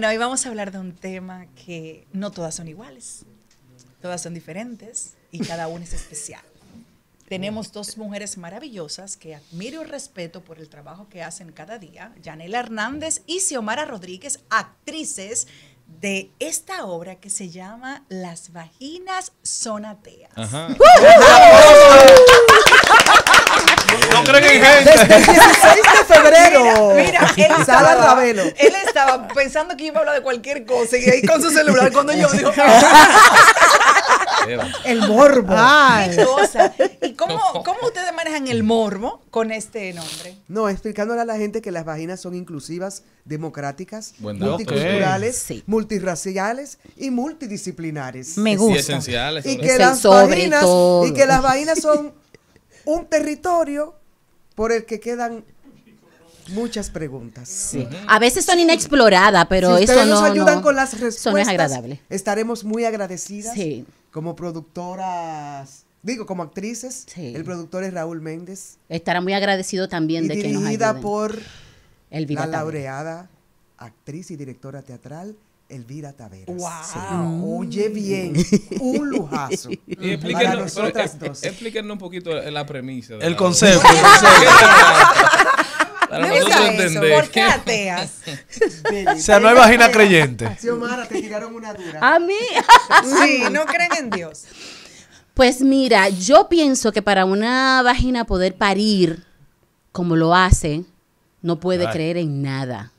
Bueno, hoy vamos a hablar de un tema que no todas son iguales, todas son diferentes y cada una es especial. Tenemos mm. dos mujeres maravillosas que admiro y respeto por el trabajo que hacen cada día, Janela Hernández y Xiomara Rodríguez, actrices de esta obra que se llama Las vaginas sonateas. No creen hay gente. Desde el 16 de febrero. Mira, él, estaba, él estaba pensando que iba a hablar de cualquier cosa y ahí con su celular cuando yo digo. el morbo. ¿Y cómo, cómo ustedes manejan el morbo con este nombre? No, explicándole a la gente que las vaginas son inclusivas, democráticas, multiculturales, multiraciales multirraciales y multidisciplinares. Me gusta. Y que, las vaginas, y que las vaginas son un territorio por el que quedan muchas preguntas. A veces son inexploradas, pero eso no nos ayudan con las respuestas. Eso es agradable. Estaremos muy agradecidas como productoras. Digo, como actrices, el productor es Raúl Méndez. Estará muy agradecido también de que nos ayuden. por la laureada actriz y directora teatral Elvira Taveras. ¡Wow! Mm. Oye bien, un lujazo. Y para dos. Explíquenos un poquito la premisa. el concepto. El concepto. Para no lo ¿Por qué ateas? o sea, no hay vagina creyente. te una dura. A mí. sí, no creen en Dios. Pues mira, yo pienso que para una vagina poder parir como lo hace, no puede creer en nada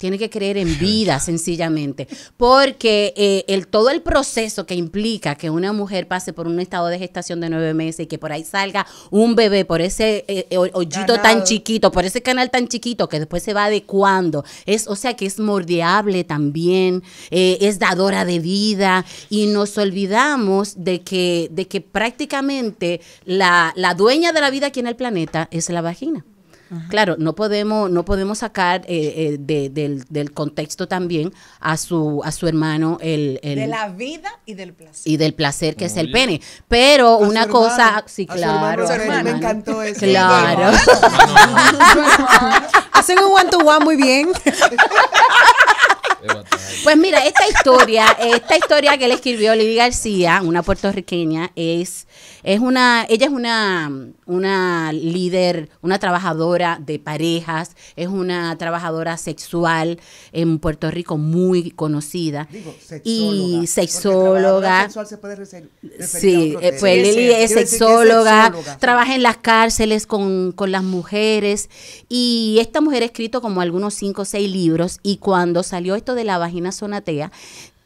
tiene que creer en vida sencillamente, porque eh, el, todo el proceso que implica que una mujer pase por un estado de gestación de nueve meses y que por ahí salga un bebé por ese hoyito eh, eh, tan chiquito, por ese canal tan chiquito que después se va adecuando, es, o sea que es mordeable también, es dadora de vida y nos olvidamos de que, de que prácticamente la dueña de la vida aquí en el planeta es la vagina. Claro, no podemos, no podemos sacar eh, eh, del, del, contexto también a su, a su hermano el, De la vida y del placer. Y del placer que es el pene. Pero una cosa, sí, claro. hermano, me encantó eso. Claro. Hacen un one to one muy bien. Pues mira, esta historia, esta historia que le escribió Lili García, una puertorriqueña, es, es una, ella es una, una líder, una trabajadora de parejas, es una trabajadora sexual en Puerto Rico muy conocida. y sexóloga. Sexual se puede sí, eh, pues Lili es sexóloga, trabaja en las cárceles con, con las mujeres. Y esta mujer ha escrito como algunos cinco o seis libros. Y cuando salió esto de la vagina Zonatea,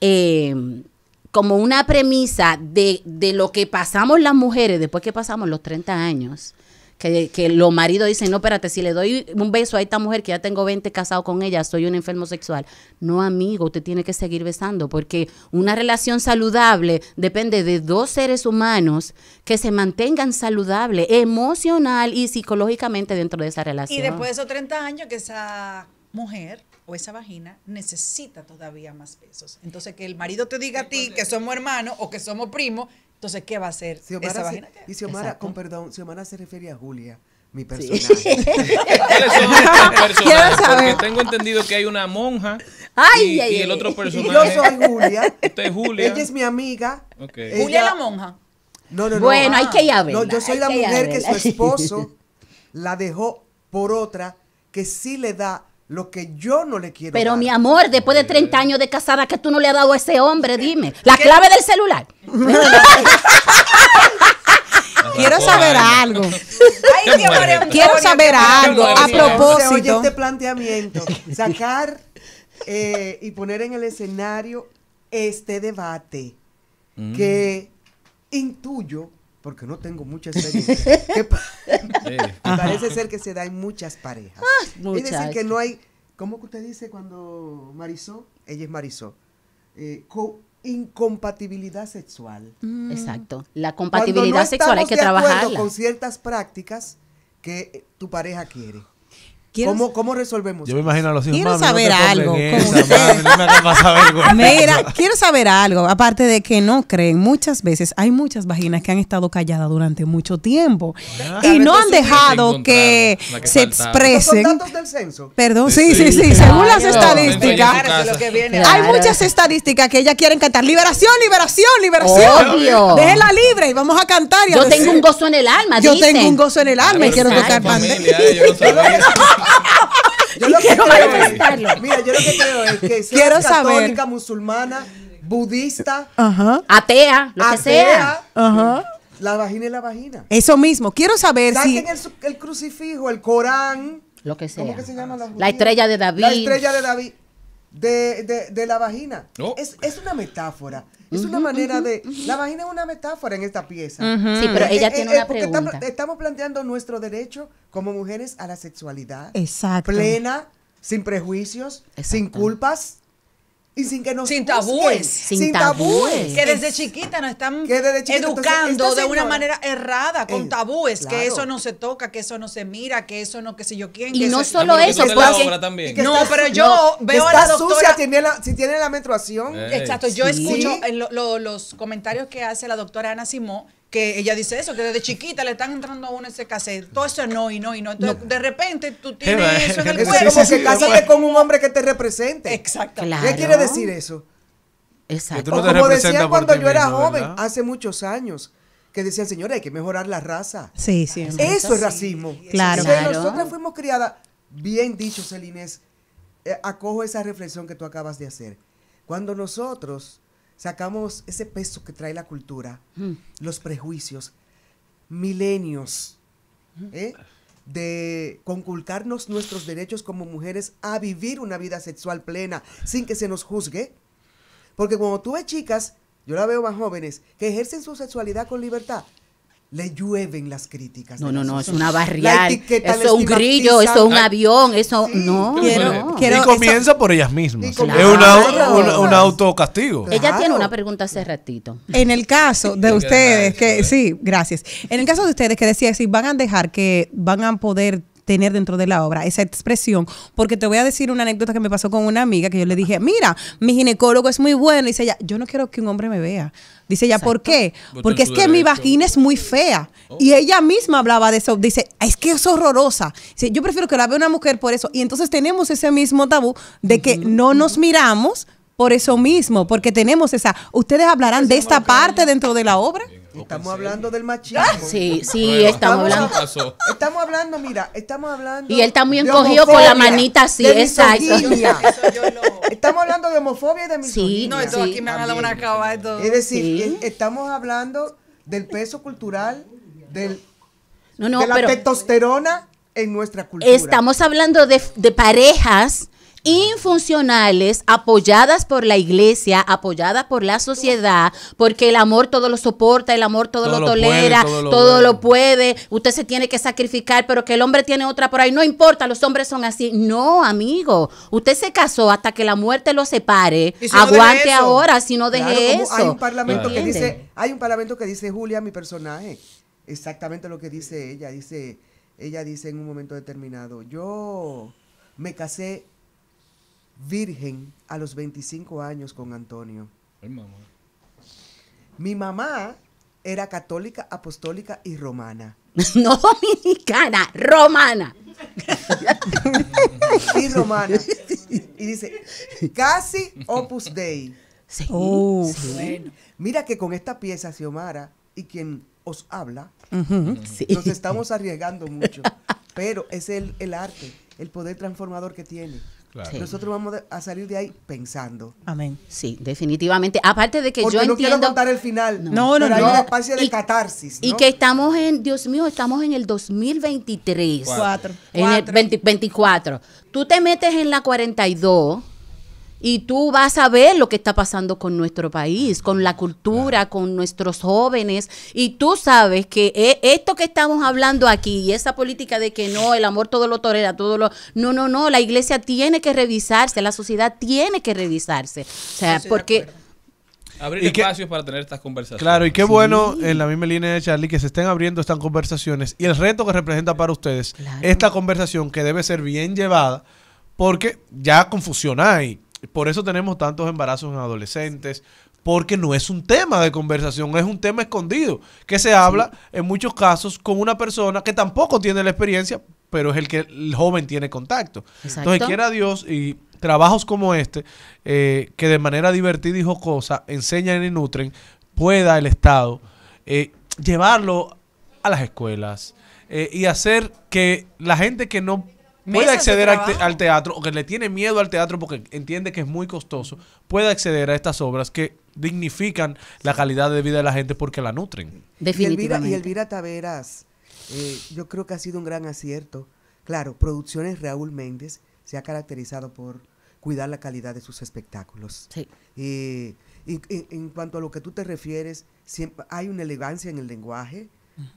em, como una premisa de, lo que pasamos las mujeres después que pasamos los 30 años. Que, que, los maridos dicen, no, espérate, si le doy un beso a esta mujer que ya tengo 20 casado con ella, soy un enfermo sexual. No, amigo, usted tiene que seguir besando, porque una relación saludable depende de dos seres humanos que se mantengan saludables, emocional y psicológicamente dentro de esa relación. Y después de esos 30 años que esa mujer o esa vagina necesita todavía más pesos. Entonces, que el marido te diga a ti que somos hermanos o que somos primos, entonces, ¿qué va a hacer esa vagina? y si Omar, con perdón, Omar se refiere a Julia mi personaje. Sí. personaje? Porque tengo entendido que hay una monja ay, y, ay, el otro personaje. Yo soy Julia. Usted es Julia. Ella es mi amiga. Okay. es Julia la monja. Bueno, hay que ir a yo soy la mujer que su esposo la dejó por otra que sí le da lo que yo no le quiero Pero mi amor, después de 30 eh. años de casada, que tú no le has dado a ese hombre? Dime. La clave del celular. Quiero saber algo. Quiero saber algo. A propósito. este planteamiento. Sacar eh, y poner en el escenario este debate mm. que intuyo porque no tengo mucha experiencia. Parece ser que se da en muchas parejas. y ah, decir que no hay, ¿cómo que usted dice cuando Marisol? Ella es Marisol. Eh, incompatibilidad sexual. Mm. Exacto. La compatibilidad sexual hay que trabajarla trabajar. con ciertas prácticas que tu pareja quiere. ¿Cómo, ¿Cómo, resolvemos? Yo me imagino a los hijos. Quiero saber algo. Mira, quiero saber algo. Aparte de que no creen, muchas veces hay muchas vaginas que han estado calladas durante mucho tiempo y no han dejado que, se expresen. ¿Son datos del censo? Perdón, sí, sí, sí. Según las estadísticas, hay muchas estadísticas que ellas quieren cantar liberación, liberación, liberación. Obvio. Déjela libre y vamos a cantar. yo tengo un gozo en el alma. Yo tengo un gozo en el alma y quiero tocar pandemia yo lo que quiero manifestarlo. Es, mira, yo lo que creo es que si católica, saber. musulmana, budista, atea, lo que sea. Ajá. La vagina y la vagina. Eso mismo. Quiero saber si. El, crucifijo, el Corán. Lo que sea. la, estrella de David. La estrella de David. De, de, de la vagina. Es, es una metáfora. Es una manera de... La vagina es una metáfora en esta pieza. Sí, pero ella eh, eh, tiene eh, una pregunta. Estamos, planteando nuestro derecho como mujeres a la sexualidad. Exacto. Plena, sin prejuicios, sin culpas y sin que nos sin tabúes sin, tabúes. que desde chiquita nos están educando de una manera errada con eh, tabúes que eso no se toca que eso no se mira que eso no que si yo quién y no solo eso no pero yo veo a la doctora sucia, si tiene la menstruación eh, exacto yo escucho los comentarios que hace la doctora Ana Simó que ella dice eso, que desde chiquita le están entrando a uno ese cassette. Todo eso no y no y no. Entonces, de repente tú tienes eso en el cuerpo. Sí, sí, con un hombre que te represente. Exacto. ¿Qué quiere decir eso? Exacto. o como decía cuando yo era joven, hace muchos años, que decían, señores, hay que mejorar la raza. Sí, sí. Eso es racismo. Claro, claro. Nosotras fuimos criadas, bien dicho, Selinés, eh, acojo esa reflexión que tú acabas de hacer. Cuando nosotros sacamos ese peso que trae la cultura, los prejuicios, milenios, ¿eh? de conculcarnos nuestros derechos como mujeres a vivir una vida sexual plena sin que se nos juzgue. Porque cuando tú ves chicas, yo la veo más jóvenes, que ejercen su sexualidad con libertad, le llueven las críticas. No, no, no, es una barrial, Eso es un grillo, eso es un avión, eso no, y comienza por ellas mismas. Es un autocastigo. Ella tiene una pregunta hace ratito. En el caso de ustedes, que ¿eh? sí, gracias. En el caso de ustedes que decía, si van a dejar que van a poder tener dentro de la obra esa expresión, porque te voy a decir una anécdota que me pasó con una amiga que yo le dije, mira, mi ginecólogo es muy bueno, y dice ella, yo no quiero que un hombre me vea. Dice ella, ¿por qué? Porque es que mi vagina es muy fea. Oh. Y ella misma hablaba de eso. Dice, es que es horrorosa. Dice, yo prefiero que la vea una mujer por eso. Y entonces tenemos ese mismo tabú de que no nos miramos por eso mismo, porque tenemos esa... Ustedes hablarán de esta parte dentro de la obra. Estamos hablando del machismo. Ah, sí, sí, estamos, hablando. Estamos hablando, mira, estamos hablando. Y él está muy encogido con la manita así, exacto. Estamos hablando de homofobia y de misoginia. Sí, no, sí. aquí me han una cava. Es decir, estamos hablando del peso cultural, del, de la testosterona en nuestra cultura. Estamos hablando de parejas infuncionales, apoyadas por la iglesia, apoyadas por la sociedad, porque el amor todo lo soporta, el amor todo, lo, tolera, todo, lo, puede, usted se tiene que sacrificar, pero que el hombre tiene otra por ahí, no importa, los hombres son así. No, amigo, usted se casó hasta que la muerte lo separe, aguante ahora, si no deje eso. Hay un parlamento que dice, hay un parlamento que dice Julia, mi personaje, exactamente lo que dice ella, dice, ella dice en un momento determinado, yo me casé virgen a los 25 años con Antonio. Mi mamá era católica, apostólica y romana. No dominicana, romana. y romana. Y dice, casi opus dei. Oh, Mira que con esta pieza, Xiomara, y quien os habla, nos estamos arriesgando mucho. pero es el, el arte, el poder transformador que tiene. Nosotros vamos a salir de ahí pensando. Amén. Sí, definitivamente. Aparte de que yo no entiendo. No quiero contar el final. No, no, pero Hay una de catarsis. Y que estamos en, Dios mío, estamos en el 2023. Cuatro. En el 24. Tú te metes en la 42 y tú vas a ver lo que está pasando con nuestro país, con la cultura, con nuestros jóvenes. Y tú sabes que eh, esto que estamos hablando aquí y esa política de que no, el amor todo lo tolera, todo lo... No, no, no, la iglesia tiene que revisarse, la sociedad tiene que revisarse. O sea, porque... Abrir espacios para tener estas conversaciones. Claro, y qué bueno en la misma línea de Charlie que se estén abriendo estas conversaciones y el reto que representa para ustedes esta conversación que debe ser bien llevada porque ya confusión hay. Por eso tenemos tantos embarazos en adolescentes, porque no es un tema de conversación, es un tema escondido, que se habla en muchos casos con una persona que tampoco tiene la experiencia, pero es el que el joven tiene contacto. Entonces, quiera Dios y trabajos como este, eh, que de manera divertida y jocosa enseñan y nutren, pueda el Estado eh, llevarlo a las escuelas eh, y hacer que la gente que no puede acceder al, teatro o que le tiene miedo al teatro porque entiende que es muy costoso, puede acceder a estas obras que dignifican la calidad de vida de la gente porque la nutren. Definitivamente. Y Elvira, Taveras, eh, yo creo que ha sido un gran acierto. Claro, Producciones Raúl Méndez se ha caracterizado por cuidar la calidad de sus espectáculos. Sí. Eh, y, en cuanto a lo que tú te refieres, siempre hay una elegancia en el lenguaje,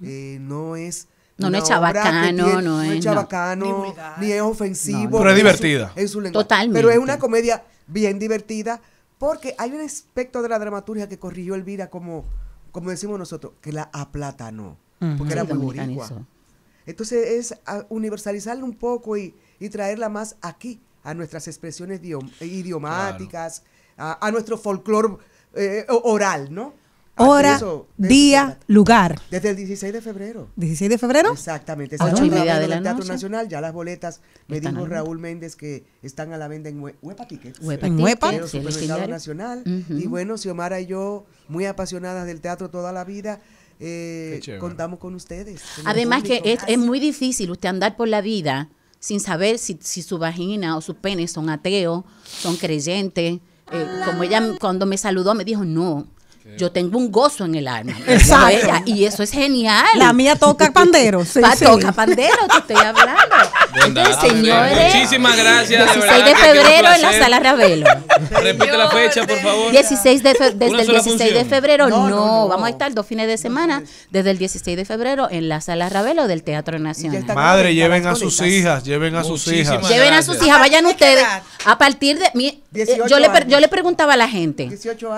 eh, no es no, no es chabacano, no es. No es chabacano, ni, es ofensivo. pero es divertida. Totalmente. Pero es una comedia bien divertida porque hay un aspecto de la dramaturgia que corrigió Elvira como, como decimos nosotros, que la aplatanó. Porque era muy boricua. Entonces es ah, universalizarla un poco y, traerla más aquí, a nuestras expresiones idiomáticas, a, nuestro folclore eh, oral, ¿no? hora, día, lugar. Desde el 16 de febrero. ¿16 de febrero? Exactamente. Ocho y media de la Teatro Nacional, ya las boletas, me dijo Raúl Méndez que están a la venta en Huepa Tickets. Huepa el Nacional. Y bueno, Xiomara y yo, muy apasionadas del teatro toda la vida, eh, contamos con ustedes. Además que es, muy difícil usted andar por la vida sin saber si, su vagina o su pene son ateos, son creyentes. Eh, como ella cuando me saludó me dijo, no, yo tengo un gozo en el alma. Exacto. y eso es genial. La mía toca pandero. Sí, Toca pandero, te estoy hablando señores. Muchísimas gracias. 16 de, febrero en la sala Ravelo. Repite la fecha, por favor. 16 desde el 16 de febrero, no, vamos a estar dos fines de semana, desde el 16 de febrero en la sala Ravelo del Teatro Nacional. Madre, lleven a sus hijas, lleven a sus hijas. Lleven a sus hijas, vayan ustedes. A partir de. yo, le, yo le preguntaba a la gente,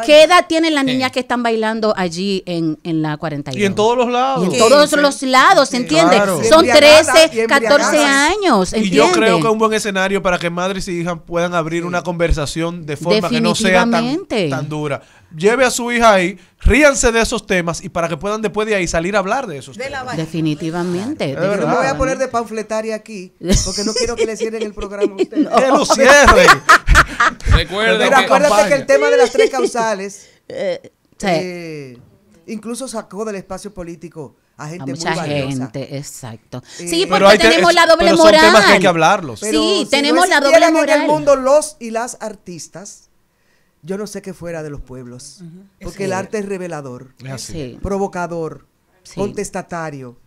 ¿qué edad tienen las niñas que están bailando allí en, la 42? Y en todos los lados. en todos los lados, entiende? Son 13, 14 años. Y yo creo que es un buen escenario para que madres y hijas puedan abrir una conversación de forma que no sea tan, dura. Lleve a su hija ahí, ríanse de esos temas y para que puedan después de ahí salir a hablar de esos temas. Definitivamente. me voy a poner de panfletaria aquí porque no quiero que le cierren el programa a usted ¡Que lo cierren! Recuerden Pero acuérdate que, el tema de las tres causales. Eh, sí. Eh, incluso sacó del espacio político a gente a mucha gente, exacto. Eh, sí, porque tenemos la doble pero son Temas que hay que hablarlos. sí, tenemos la doble moral. en el mundo los y las artistas, yo no sé qué fuera de los pueblos, porque el arte es revelador, provocador, contestatario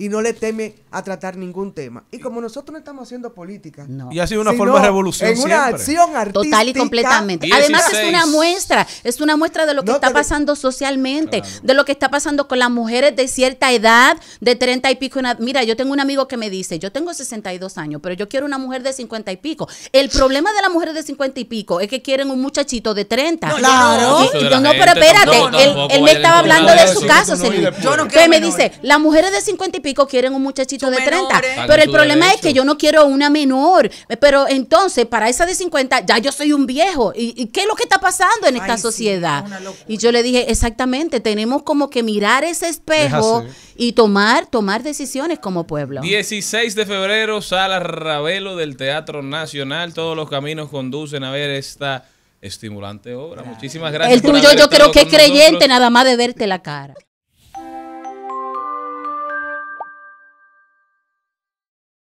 y no le teme a tratar ningún tema. Y como nosotros no estamos haciendo política, no. y ha sido una forma de revolución. una acción artística. Total y completamente. Además es una muestra, es una muestra de lo que está pasando socialmente, de lo que está pasando con las mujeres de cierta edad, de 30 y pico. Mira, yo tengo un amigo que me dice, yo tengo 62 años, pero yo quiero una mujer de 50 y pico. El problema de las mujeres de 50 y pico es que quieren un muchachito de 30. claro. no, pero espérate, él, me estaba hablando de su caso. Yo no que me dice, las mujeres de 50 y pico quieren un muchachito de 30. Pero el problema es que yo no quiero una menor. Pero entonces, para esa de 50, ya yo soy un viejo. ¿Y, qué es lo que está pasando en esta sociedad? y yo le dije, exactamente, tenemos como que mirar ese espejo y tomar, tomar decisiones como pueblo. 16 de febrero, sala Ravelo del Teatro Nacional. Todos los caminos conducen a ver esta estimulante obra. Muchísimas gracias. El tuyo yo creo que es creyente nada más de verte la cara.